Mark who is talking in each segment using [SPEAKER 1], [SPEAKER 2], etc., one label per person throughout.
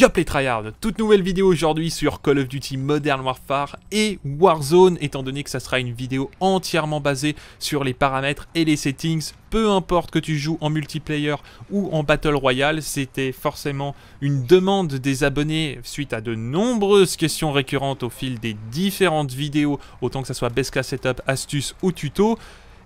[SPEAKER 1] Yop les tryhards Toute nouvelle vidéo aujourd'hui sur Call of Duty Modern Warfare et Warzone, étant donné que ça sera une vidéo entièrement basée sur les paramètres et les settings. Peu importe que tu joues en multiplayer ou en Battle Royale, c'était forcément une demande des abonnés suite à de nombreuses questions récurrentes au fil des différentes vidéos, autant que ça soit class Setup, Astuces ou Tuto.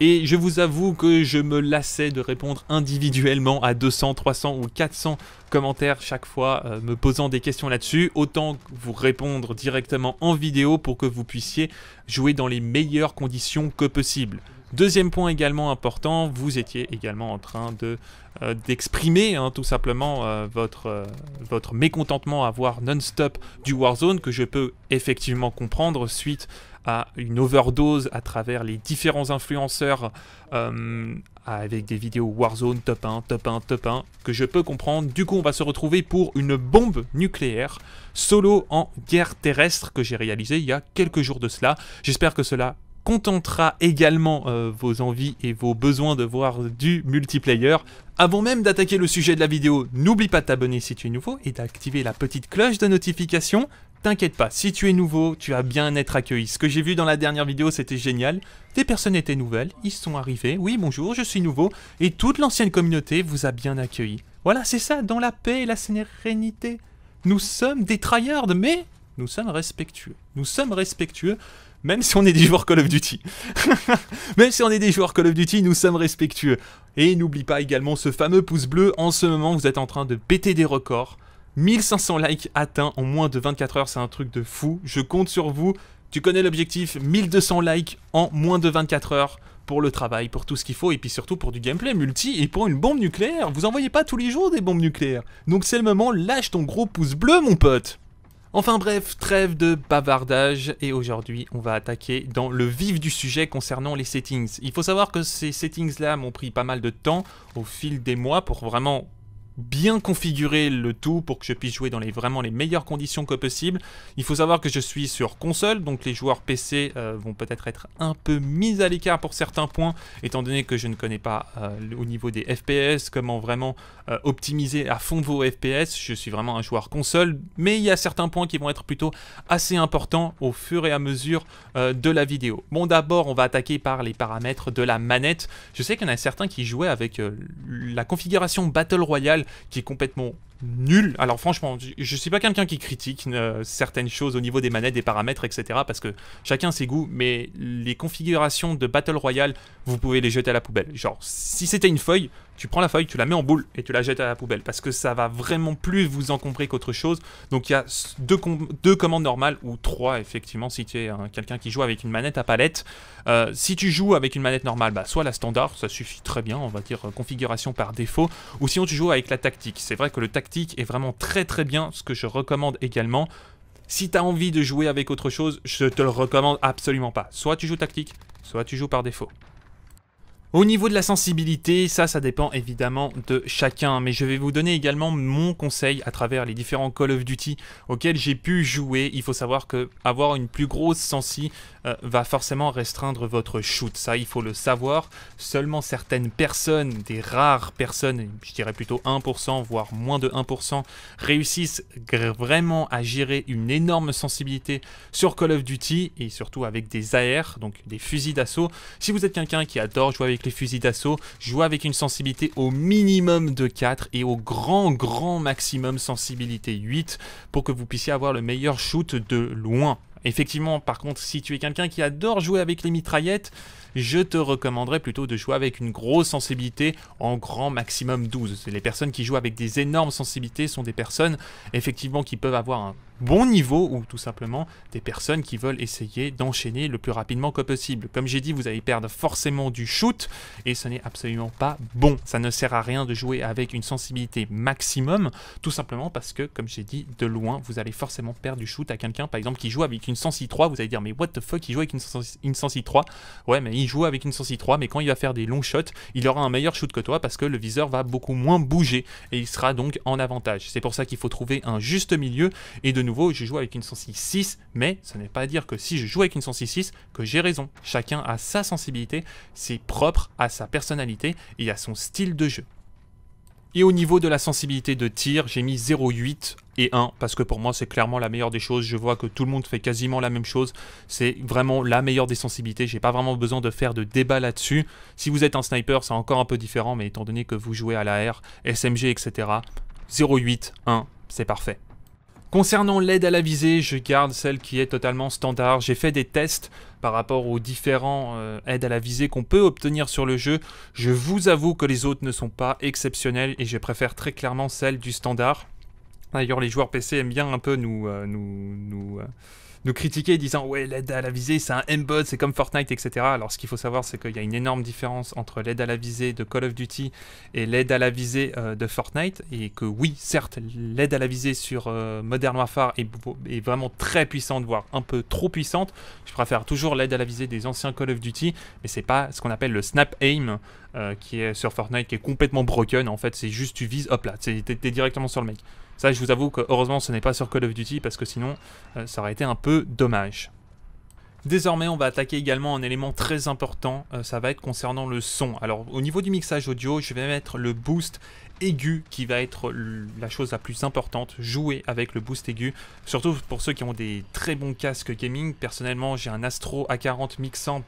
[SPEAKER 1] Et je vous avoue que je me lassais de répondre individuellement à 200, 300 ou 400 commentaires chaque fois euh, me posant des questions là-dessus. Autant vous répondre directement en vidéo pour que vous puissiez jouer dans les meilleures conditions que possible. Deuxième point également important, vous étiez également en train de euh, d'exprimer hein, tout simplement euh, votre, votre mécontentement à voir non-stop du Warzone que je peux effectivement comprendre suite une overdose à travers les différents influenceurs euh, avec des vidéos Warzone top 1, top 1, top 1, que je peux comprendre. Du coup, on va se retrouver pour une bombe nucléaire solo en guerre terrestre que j'ai réalisé il y a quelques jours de cela. J'espère que cela contentera également euh, vos envies et vos besoins de voir du multiplayer. Avant même d'attaquer le sujet de la vidéo, n'oublie pas de t'abonner si tu es nouveau et d'activer la petite cloche de notification. T'inquiète pas, si tu es nouveau, tu vas bien être accueilli. Ce que j'ai vu dans la dernière vidéo, c'était génial. Des personnes étaient nouvelles, ils sont arrivés. Oui, bonjour, je suis nouveau. Et toute l'ancienne communauté vous a bien accueilli. Voilà, c'est ça, dans la paix et la sérénité. Nous sommes des tryhards, mais nous sommes respectueux. Nous sommes respectueux, même si on est des joueurs Call of Duty. même si on est des joueurs Call of Duty, nous sommes respectueux. Et n'oublie pas également ce fameux pouce bleu. En ce moment, vous êtes en train de péter des records. 1500 likes atteints en moins de 24 heures, c'est un truc de fou. Je compte sur vous. Tu connais l'objectif, 1200 likes en moins de 24 heures pour le travail, pour tout ce qu'il faut, et puis surtout pour du gameplay multi et pour une bombe nucléaire. Vous envoyez pas tous les jours des bombes nucléaires. Donc c'est le moment, lâche ton gros pouce bleu, mon pote. Enfin bref, trêve de bavardage et aujourd'hui on va attaquer dans le vif du sujet concernant les settings. Il faut savoir que ces settings là m'ont pris pas mal de temps au fil des mois pour vraiment bien configurer le tout pour que je puisse jouer dans les, vraiment les meilleures conditions que possible. Il faut savoir que je suis sur console, donc les joueurs PC euh, vont peut-être être un peu mis à l'écart pour certains points, étant donné que je ne connais pas euh, au niveau des FPS comment vraiment euh, optimiser à fond vos FPS. Je suis vraiment un joueur console, mais il y a certains points qui vont être plutôt assez importants au fur et à mesure de la vidéo. Bon, d'abord, on va attaquer par les paramètres de la manette. Je sais qu'il y en a certains qui jouaient avec la configuration Battle Royale qui est complètement nul. Alors franchement, je, ne suis pas quelqu'un qui critique euh, certaines choses au niveau des manettes, des paramètres, etc. Parce que chacun ses goûts, mais les configurations de Battle Royale, vous pouvez les jeter à la poubelle. Genre, si c'était une feuille, tu prends la feuille, tu la mets en boule et tu la jettes à la poubelle parce que ça va vraiment plus vous encombrer qu'autre chose. Donc il y a deux, commandes normales ou trois effectivement si tu es hein, quelqu'un qui joue avec une manette à palette. Euh, si tu joues avec une manette normale, bah, soit la standard, ça suffit très bien, on va dire euh, configuration par défaut, ou sinon tu joues avec la tactique. C'est vrai que le tactique est vraiment très très bien, ce que je recommande également. Si tu as envie de jouer avec autre chose, je te le recommande absolument pas. Soit tu joues tactique, soit tu joues par défaut. Au niveau de la sensibilité, ça, ça dépend évidemment de chacun, mais je vais vous donner également mon conseil à travers les différents Call of Duty auxquels j'ai pu jouer. Il faut savoir que avoir une plus grosse sensi euh, va forcément restreindre votre shoot, ça il faut le savoir. Seulement certaines personnes, des rares personnes, je dirais plutôt 1%, voire moins de 1%, réussissent vraiment à gérer une énorme sensibilité sur Call of Duty, et surtout avec des AR, donc des fusils d'assaut. Si vous êtes quelqu'un qui adore jouer avec les fusils d'assaut, jouez avec une sensibilité au minimum de 4 et au grand grand maximum sensibilité 8 pour que vous puissiez avoir le meilleur shoot de loin. Effectivement, par contre, si tu es quelqu'un qui adore jouer avec les mitraillettes, je te recommanderais plutôt de jouer avec une grosse sensibilité en grand maximum 12. Les personnes qui jouent avec des énormes sensibilités sont des personnes effectivement qui peuvent avoir un bon niveau ou tout simplement des personnes qui veulent essayer d'enchaîner le plus rapidement que possible. Comme j'ai dit, vous allez perdre forcément du shoot et ce n'est absolument pas bon. Ça ne sert à rien de jouer avec une sensibilité maximum, tout simplement parce que, comme j'ai dit, de loin, vous allez forcément perdre du shoot à quelqu'un, par exemple, qui joue avec une sensi 3. Vous allez dire, mais what the fuck, il joue avec une sensi, 3 Ouais, mais il joue avec une 3 mais quand il va faire des longs shots, il aura un meilleur shoot que toi parce que le viseur va beaucoup moins bouger et il sera donc en avantage. C'est pour ça qu'il faut trouver un juste milieu. Et de nouveau, je joue avec une 6 mais ce n'est pas à dire que si je joue avec une 6 que j'ai raison. Chacun a sa sensibilité, c'est propre à sa personnalité et à son style de jeu. Et au niveau de la sensibilité de tir, j'ai mis 0,8 et 1 parce que pour moi c'est clairement la meilleure des choses. Je vois que tout le monde fait quasiment la même chose. C'est vraiment la meilleure des sensibilités. J'ai pas vraiment besoin de faire de débat là-dessus. Si vous êtes un sniper, c'est encore un peu différent, mais étant donné que vous jouez à la R, SMG, etc. 08, 1, c'est parfait. Concernant l'aide à la visée, je garde celle qui est totalement standard. J'ai fait des tests par rapport aux différents euh, aides à la visée qu'on peut obtenir sur le jeu. Je vous avoue que les autres ne sont pas exceptionnels et je préfère très clairement celle du standard. D'ailleurs, les joueurs PC aiment bien un peu nous, euh, nous, euh, nous, critiquer, disant ouais, l'aide à la visée, c'est un aimbot, c'est comme Fortnite, etc. Alors, ce qu'il faut savoir, c'est qu'il y a une énorme différence entre l'aide à la visée de Call of Duty et l'aide à la visée euh, de Fortnite, et que oui, certes, l'aide à la visée sur Modern Warfare est, est, vraiment très puissante, voire un peu trop puissante. Je préfère toujours l'aide à la visée des anciens Call of Duty, mais c'est pas ce qu'on appelle le snap aim euh, qui est sur Fortnite, qui est complètement broken. En fait, c'est juste tu vises, hop là, t'es directement sur le mec. Ça, je vous avoue que heureusement, ce n'est pas sur Call of Duty parce que sinon, euh, ça aurait été un peu dommage. Désormais, on va attaquer également un élément très important, euh, ça va être concernant le son. Alors, au niveau du mixage audio, je vais mettre le boost aigu qui va être la chose la plus importante, jouer avec le boost aigu, surtout pour ceux qui ont des très bons casques gaming. Personnellement, j'ai un Astro A40 Mixamp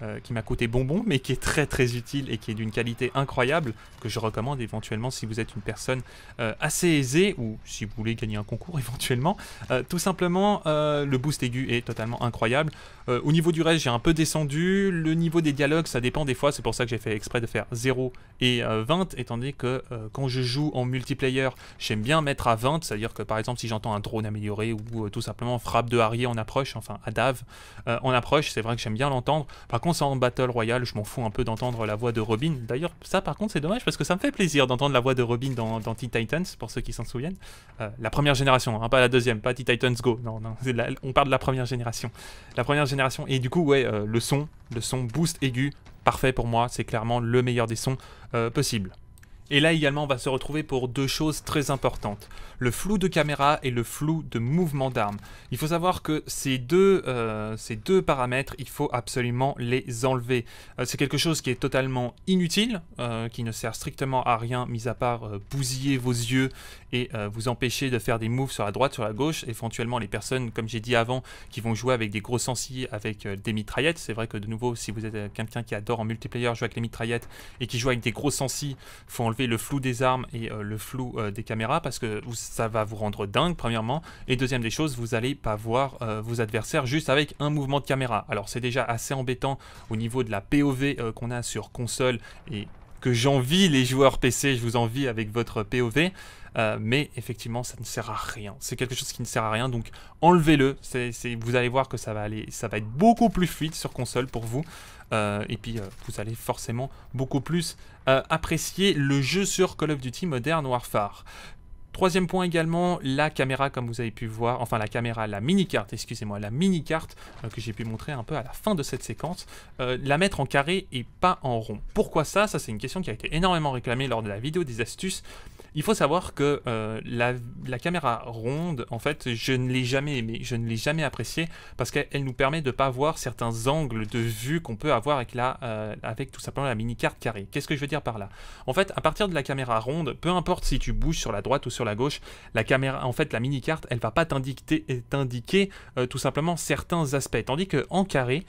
[SPEAKER 1] euh, qui m'a coûté bonbon, mais qui est très très utile et qui est d'une qualité incroyable, que je recommande éventuellement si vous êtes une personne euh, assez aisée ou si vous voulez gagner un concours éventuellement. Euh, tout simplement, le boost aigu est totalement incroyable. au niveau du reste, j'ai un peu descendu. Le niveau des dialogues, ça dépend des fois, c'est pour ça que j'ai fait exprès de faire 0 et 20, étant donné que euh, quand je joue en multiplayer, j'aime bien mettre à 20, c'est-à-dire que par exemple si j'entends un drone amélioré ou euh, tout simplement frappe de Harrier en approche, enfin à Dave euh, en approche, c'est vrai que j'aime bien l'entendre. Par contre ça en Battle Royale, je m'en fous un peu d'entendre la voix de Robin. D'ailleurs ça par contre c'est dommage parce que ça me fait plaisir d'entendre la voix de Robin dans, dans Titans, pour ceux qui s'en souviennent. la première génération, hein, pas la deuxième, pas Teen Titans Go, non, non, on parle de la première génération. La première génération, et du coup ouais, le son, le son boost aigu, parfait pour moi, c'est clairement le meilleur des sons possibles. possible. Et là également, on va se retrouver pour deux choses très importantes. Le flou de caméra et le flou de mouvement d'arme. Il faut savoir que ces deux, euh, ces deux paramètres, il faut absolument les enlever. Euh, c'est quelque chose qui est totalement inutile, euh, qui ne sert strictement à rien, mis à part bousiller vos yeux et vous empêcher de faire des moves sur la droite, sur la gauche. Éventuellement, les personnes, comme j'ai dit avant, qui vont jouer avec des gros sensibles avec des mitraillettes. C'est vrai que de nouveau, si vous êtes quelqu'un qui adore en multiplayer jouer avec les mitraillettes et qui joue avec des gros il faut enlever le flou des armes et euh, le flou euh, des caméras parce que ça va vous rendre dingue premièrement et deuxième des choses vous allez pas voir euh, vos adversaires juste avec un mouvement de caméra alors c'est déjà assez embêtant au niveau de la POV qu'on a sur console et que j'envie les joueurs PC, je vous envie avec votre POV. Euh, mais effectivement, ça ne sert à rien. C'est quelque chose qui ne sert à rien, donc enlevez-le. vous allez voir que ça va, aller, ça va être beaucoup plus fluide sur console pour vous. Euh, et puis, euh, vous allez forcément beaucoup plus apprécier le jeu sur Call of Duty Modern Warfare. Troisième point également, la caméra comme vous avez pu voir, enfin la caméra, la mini-carte, excusez-moi, la mini-carte euh, que j'ai pu montrer un peu à la fin de cette séquence, euh, la mettre en carré et pas en rond. Pourquoi ça Ça c'est une question qui a été énormément réclamée lors de la vidéo des astuces. Il faut savoir que euh, la, caméra ronde, en fait, je ne l'ai jamais aimée, je ne l'ai jamais appréciée, parce qu'elle nous permet de ne pas voir certains angles de vue qu'on peut avoir avec, la, euh, avec tout simplement la mini-carte carrée. Qu'est-ce que je veux dire par là En fait, à partir de la caméra ronde, peu importe si tu bouges sur la droite ou sur la gauche, la caméra, en fait, la mini-carte, elle va pas t'indiquer euh, tout simplement certains aspects. Tandis qu'en carré,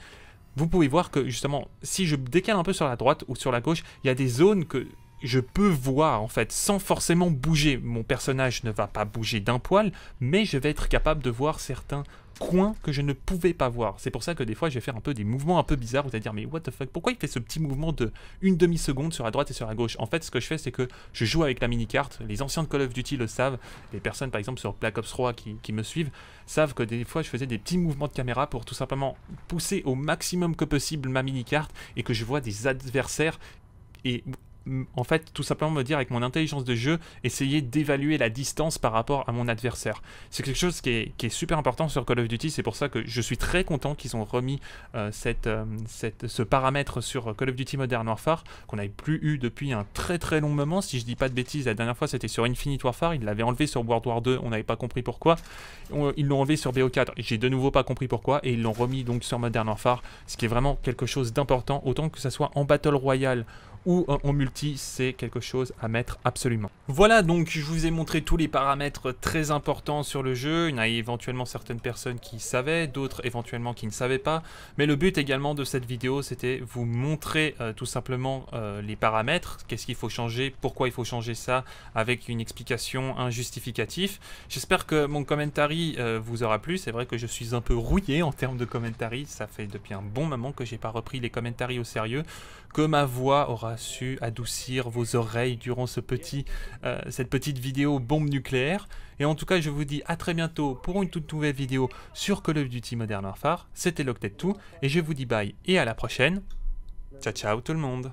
[SPEAKER 1] vous pouvez voir que justement, si je décale un peu sur la droite ou sur la gauche, il y a des zones que je peux voir en fait sans forcément bouger. Mon personnage ne va pas bouger d'un poil, mais je vais être capable de voir certains coins que je ne pouvais pas voir. C'est pour ça que des fois je vais faire un peu des mouvements un peu bizarres, vous allez dire mais what the fuck, pourquoi il fait ce petit mouvement de une demi-seconde sur la droite et sur la gauche En fait ce que je fais c'est que je joue avec la mini-carte, les anciens de Call of Duty le savent, les personnes par exemple sur Black Ops 3 qui, qui me suivent savent que des fois je faisais des petits mouvements de caméra pour tout simplement pousser au maximum que possible ma mini-carte et que je vois des adversaires et en fait, tout simplement me dire avec mon intelligence de jeu, essayer d'évaluer la distance par rapport à mon adversaire. C'est quelque chose qui est, super important sur Call of Duty, c'est pour ça que je suis très content qu'ils ont remis euh, euh, ce paramètre sur Call of Duty Modern Warfare, qu'on n'avait plus eu depuis un très très long moment, si je dis pas de bêtises, la dernière fois c'était sur Infinite Warfare, ils l'avaient enlevé sur World War 2, on n'avait pas compris pourquoi, ils l'ont enlevé sur BO4, j'ai de nouveau pas compris pourquoi, et ils l'ont remis donc sur Modern Warfare, ce qui est vraiment quelque chose d'important, autant que ça soit en Battle Royale, ou en multi, c'est quelque chose à mettre absolument. Voilà donc, je vous ai montré tous les paramètres très importants sur le jeu. Il y en a éventuellement certaines personnes qui savaient, d'autres éventuellement qui ne savaient pas. Mais le but également de cette vidéo, c'était vous montrer euh, tout simplement euh, les paramètres, qu'est-ce qu'il faut changer, pourquoi il faut changer ça, avec une explication, un justificatif. J'espère que mon commentary euh, vous aura plu. C'est vrai que je suis un peu rouillé en termes de commentary, Ça fait depuis un bon moment que j'ai pas repris les commentaires au sérieux, que ma voix aura su adoucir vos oreilles durant ce petit, euh, cette petite vidéo bombe nucléaire. Et en tout cas, je vous dis à très bientôt pour une toute nouvelle vidéo sur Call of Duty Modern Warfare. C'était Loctet2 et je vous dis bye et à la prochaine. Ciao ciao tout le monde